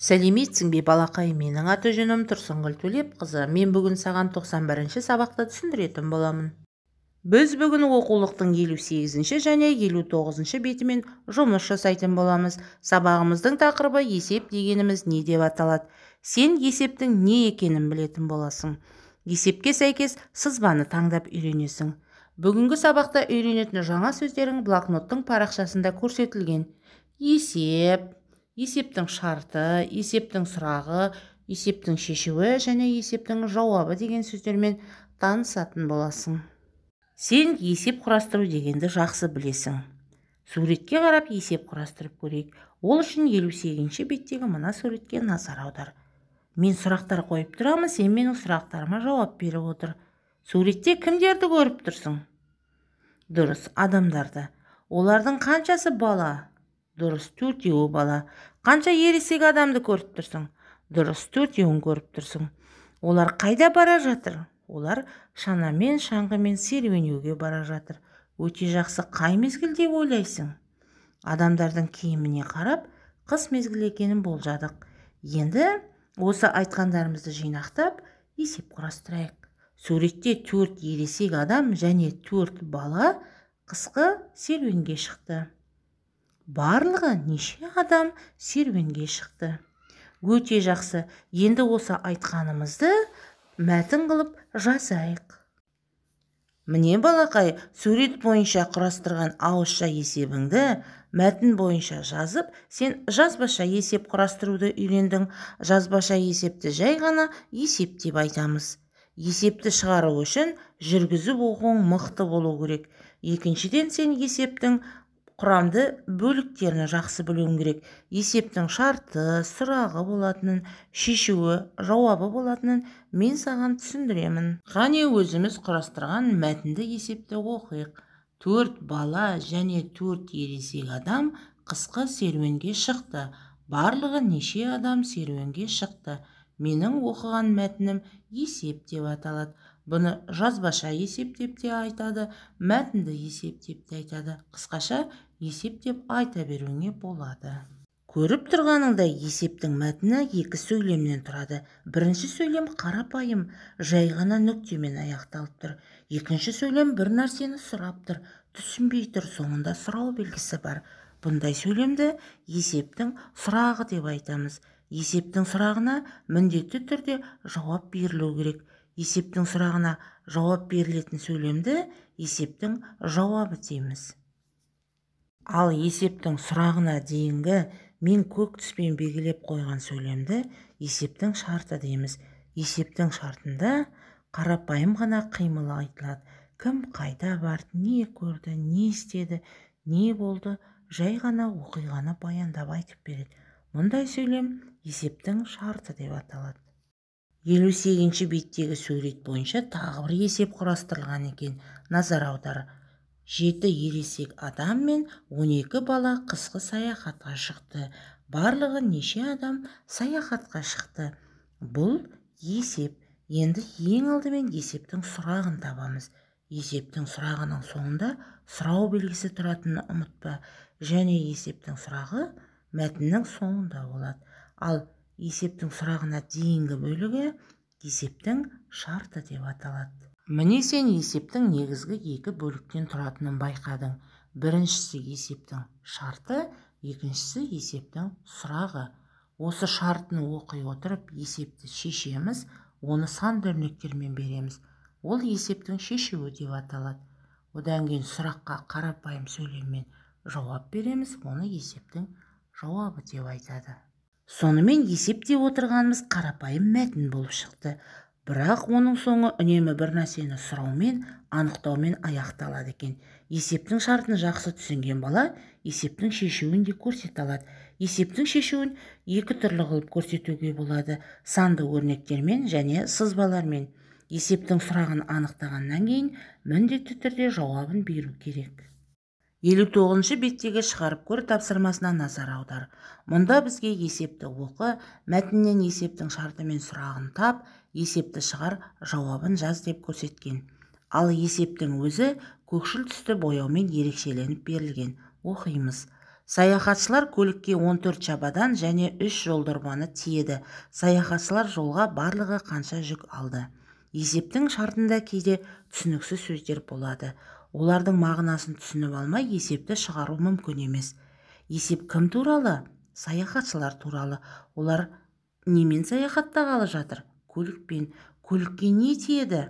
сәлеметсің бе балақай менің аты жөнім тұрсынгүл төлепқызы мен бүгін саған 91-ші сабақты түсіндіретін боламын біз бүгін оқулықтың елу ші және елу тоғызыншы бетімен жұмыс жасайтын боламыз сабағымыздың тақырыбы есеп дегеніміз не деп аталады сен есептің не екенін білетін боласың есепке сәйкес сызбаны таңдап үйренесің бүгінгі сабақта үйренетін жаңа сөздерің блокноттың парақшасында көрсетілген есеп есептің шарты есептің сұрағы есептің шешуі және есептің жауабы деген сөздермен танысатын боласың сен есеп құрастыру дегенді жақсы білесің суретке қарап есеп құрастырып көрейік ол үшін елу сегізінші беттегі мына суретке назар аудар мен сұрақтар қойып тұрамын сен менің сұрақтарыма жауап беріп отыр суретте кімдерді көріп тұрсың дұрыс адамдарды олардың қаншасы бала дұрыс төртеуі бала қанша ересек адамды көріп тұрсың дұрыс төртеуін көріп тұрсың олар қайда бара жатыр олар шанамен шаңғымен серуендеуге бара жатыр өте жақсы қай мезгіл деп ойлайсың адамдардың киіміне қарап қыс мезгілі екенін болжадық енді осы айтқандарымызды жинақтап есеп құрастырайық суретте төрт ересек адам және төрт бала қысқы серуенге шықты барлығы неше адам серуенге шықты өте жақсы енді осы айтқанымызды мәтін қылып жазайық міне балақай сурет бойынша құрастырған ауызша есебіңді мәтін бойынша жазып сен жазбаша есеп құрастыруды үйрендің жазбаша есепті жай ғана есеп деп айтамыз есепті шығару үшін жүргізіп оқуың мықты болу керек екіншіден сен есептің құрамды бөліктерін жақсы білуің керек есептің шарты сұрағы болатынын шешуі жауабы болатынын мен саған түсіндіремін қане өзіміз құрастырған мәтінді есепті оқиық төрт бала және төрт ересек адам қысқы серуенге шықты барлығы неше адам серуенге шықты менің оқыған мәтінім есеп деп аталады бұны жазбаша есеп деп те айтады мәтінді есеп деп те айтады қысқаша есеп деп айта беруіңе болады көріп тұрғаныңда есептің мәтіні екі сөйлемнен тұрады бірінші сөйлем қарапайым жай ғана нүктемен аяқталып тұр екінші сөйлем бір нәрсені сұрап тұр түсінбей тұр соңында сұрау белгісі бар бұндай сөйлемді есептің сұрағы деп айтамыз есептің сұрағына міндетті түрде жауап берілу керек есептің сұрағына жауап берілетін сөйлемді есептің жауабы дейміз ал есептің сұрағына дейінгі мен көк түспен белгілеп қойған сөйлемді есептің шарты дейміз есептің шартында қарапайым ғана қимыл айтылады кім қайда барды не көрді не істеді не болды жай ғана оқиғаны баяндап айтып береді мұндай сөйлем есептің шарты деп аталады елу сегізінші беттегі сурет бойынша тағы бір есеп құрастырылған екен назар аудар жеті ересек адам мен 12 бала қысқы саяхатқа шықты барлығы неше адам саяхатқа шықты бұл есеп енді ең алдымен есептің сұрағын табамыз есептің сұрағының соңында сұрау белгісі тұратынын ұмытпа және есептің сұрағы мәтіннің соңында болады ал есептің сұрағына дейінгі бөлігі есептің шарты деп аталады міне сен есептің негізгі екі бөліктен тұратынын байқадың біріншісі есептің шарты екіншісі есептің сұрағы осы шартын оқи отырып есепті шешеміз оны сан өрнектермен береміз ол есептің шешуі деп аталады одан кейін сұраққа қарапайым сөйлеммен жауап береміз оны есептің жауабы деп айтады сонымен есептеп отырғанымыз қарапайым мәтін болып шықты бірақ оның соңы үнемі бір нәрсені сұраумен анықтаумен аяқталады екен есептің шартын жақсы түсінген бала есептің шешуін де көрсете алады есептің шешуін екі түрлі қылып көрсетуге болады санды өрнектермен және сызбалармен есептің сұрағын анықтағаннан кейін міндетті түрде жауабын беру керек елу тоғызыншы беттегі шығарып көр тапсырмасына назар аудар мұнда бізге есепті оқы мәтіннен есептің шарты мен сұрағын тап есепті шығар жауабын жаз деп көрсеткен ал есептің өзі көкшіл түсті бояумен ерекшеленіп берілген оқимыз саяхатшылар көлікке 14 жабадан және үш жолдырманы тиеді саяхатшылар жолға барлығы қанша жүк алды есептің шартында кейде түсініксіз сөздер болады олардың мағынасын түсініп алмай есепті шығару мүмкін емес есеп кім туралы саяхатшылар туралы олар немен саяхаттағалы жатыр көлікпен көлікке не тиеді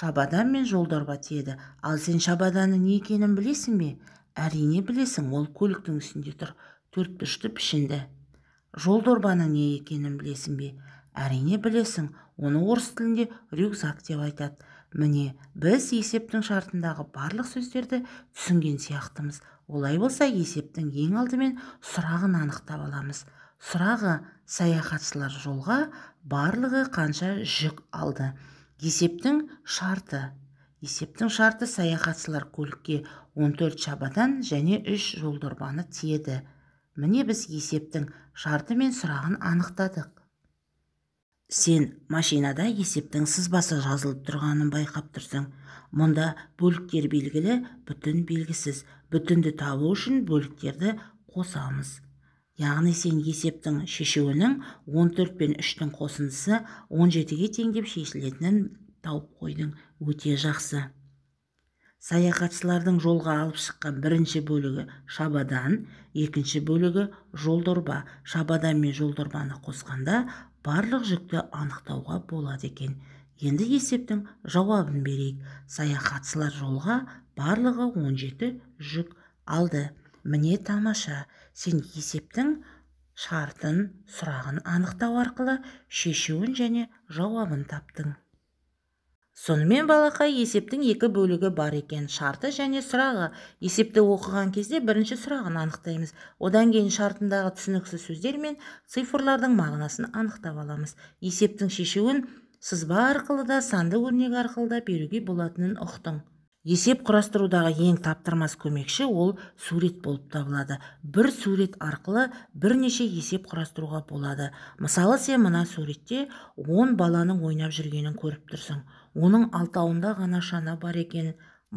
шабадан мен жолдорба тиеді ал сен шабаданның не екенін білесің бе әрине білесің ол көліктің үстінде тұр төрт пішінді жолдорбаның не екенін білесің бе әрине білесің оны орыс тілінде рюкзак деп айтады міне біз есептің шартындағы барлық сөздерді түсінген сияқтымыз олай болса есептің ең алдымен сұрағын анықтап аламыз сұрағы саяхатшылар жолға барлығы қанша жүк алды есептің шарты есептің шарты саяхатшылар көлікке 14 шабадан және 3 жолдорбаны тиеді міне біз есептің шарты мен сұрағын анықтадық сен машинада есептің сызбасы жазылып тұрғанын байқап тұрсың мұнда бөліктер белгілі бүтін белгісіз бүтінді табу үшін бөліктерді қосамыз яғни сен есептің шешуінің 14 пен 3-тің қосындысы 17-ге тең деп шешілетінін тауып қойдың өте жақсы саяхатшылардың жолға алып шыққан бірінші бөлігі шабадан екінші бөлігі жолдорба шабадан мен жолдорбаны қосқанда барлық жүкті анықтауға болады екен енді есептің жауабын берейік саяхатшылар жолға барлығы 17 жүк алды міне тамаша сен есептің шартын сұрағын анықтау арқылы шешуін және жауабын таптың сонымен балақай есептің екі бөлігі бар екен шарты және сұрағы есепті оқыған кезде бірінші сұрағын анықтаймыз одан кейін шартындағы түсініксіз сөздер мен цифрлардың мағынасын анықтап аламыз есептің шешуін сызба арқылы да санды өрнек арқылы да беруге болатынын ұқтың есеп құрастырудағы ең таптырмас көмекші ол сурет болып табылады бір сурет арқылы бірнеше есеп құрастыруға болады мысалы сен мына суретте 10 баланың ойнап жүргенін көріп тұрсың оның алтауында ғана шана бар екенін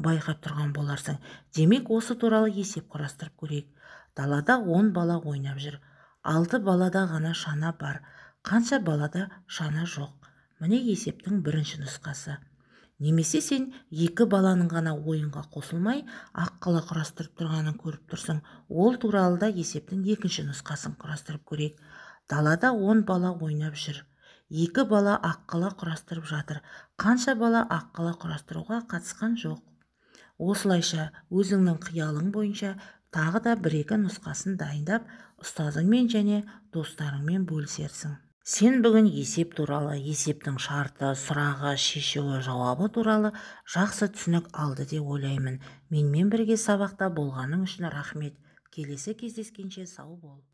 байқап тұрған боларсың демек осы туралы есеп құрастырып көрейік далада он бала ойнап жүр алты балада ғана шана бар қанша балада шана жоқ міне есептің бірінші нұсқасы немесе сен екі баланың ғана ойынға қосылмай аққала құрастырып тұрғанын көріп тұрсың ол туралы да есептің екінші нұсқасын құрастырып көрейік далада он бала ойнап жүр екі бала аққала құрастырып жатыр қанша бала аққала құрастыруға қатысқан жоқ осылайша өзіңнің қиялың бойынша тағы да бір-екі нұсқасын дайындап ұстазыңмен және достарыңмен бөлісерсің сен бүгін есеп туралы есептің шарты сұрағы шешуі жауабы туралы жақсы түсінік алды деп ойлаймын менімен бірге сабақта болғаның үшін рахмет келесі кездескенше сау бол